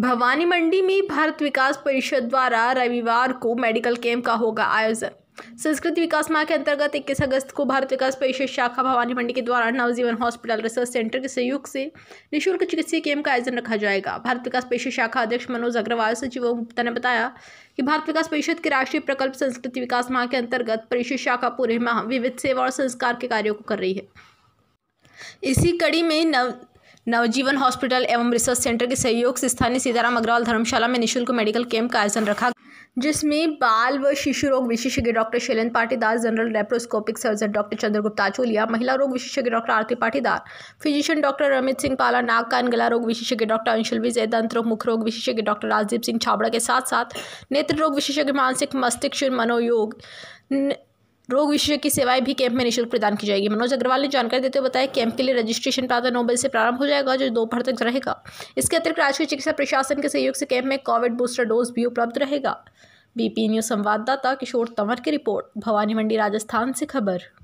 भवानी मंडी में भारत विकास परिषद द्वारा रविवार को मेडिकल कैंप का होगा आयोजन संस्कृति विकास माह के अंतर्गत इक्कीस अगस्त को भारत विकास परिषद शाखा भवानी मंडी के द्वारा नवजीवन हॉस्पिटल रिसर्च सेंटर के सहयोग से निःशुल्क चिकित्सीय कैंप का आयोजन रखा जाएगा भारत विकास परिषद शाखा अध्यक्ष मनोज अग्रवाल सचिव गुप्ता ने बताया कि भारत विकास परिषद के राष्ट्रीय प्रकल्प संस्कृति विकास माह के अंतर्गत परिषद शाखा पूरे माह विविध सेवा और संस्कार के कार्यों को कर रही है इसी कड़ी में नव नवजीवन हॉस्पिटल एवं रिसर्च सेंटर के सहयोग से स्थानीय सीताराम अग्रवाल धर्मशाला में निःशुल्क मेडिकल कैंप का आयोजन रखा जिसमें बाल व शिशु रोग विशेषज्ञ doctor Shailendra Patidar general laparoscopic surgeon doctor Chandragupta Acholiya महिला रोग विशेषज्ञ doctor Aarti Patidar physician doctor Ramit Singh Pala नाक कान गला रोग विशेषज्ञ डॉक्टर अंशुल विजय दंत रोग मुख रोग विशेषज्ञ डॉक्टर राजदीप सिंह छाबड़ा के साथ साथ नेत्र रोग विशेषज्ञ मानसिक मस्तिष्क मनोयोग रोग विशेषज्ञ की सेवाएं भी कैंप में निःशुल्क प्रदान की जाएगी मनोज अग्रवाल ने जानकारी देते हुए बताया कैंप के लिए रजिस्ट्रेशन प्रातः नौ बजे से प्रारंभ हो जाएगा जो दोपहर तक रहेगा इसके अतिरिक्त राष्ट्रीय चिकित्सा प्रशासन के सहयोग से कैंप में कोविड बूस्टर डोज भी उपलब्ध रहेगा बीपी न्यूज संवाददाता किशोर तंवर की रिपोर्ट भवानी मंडी राजस्थान से खबर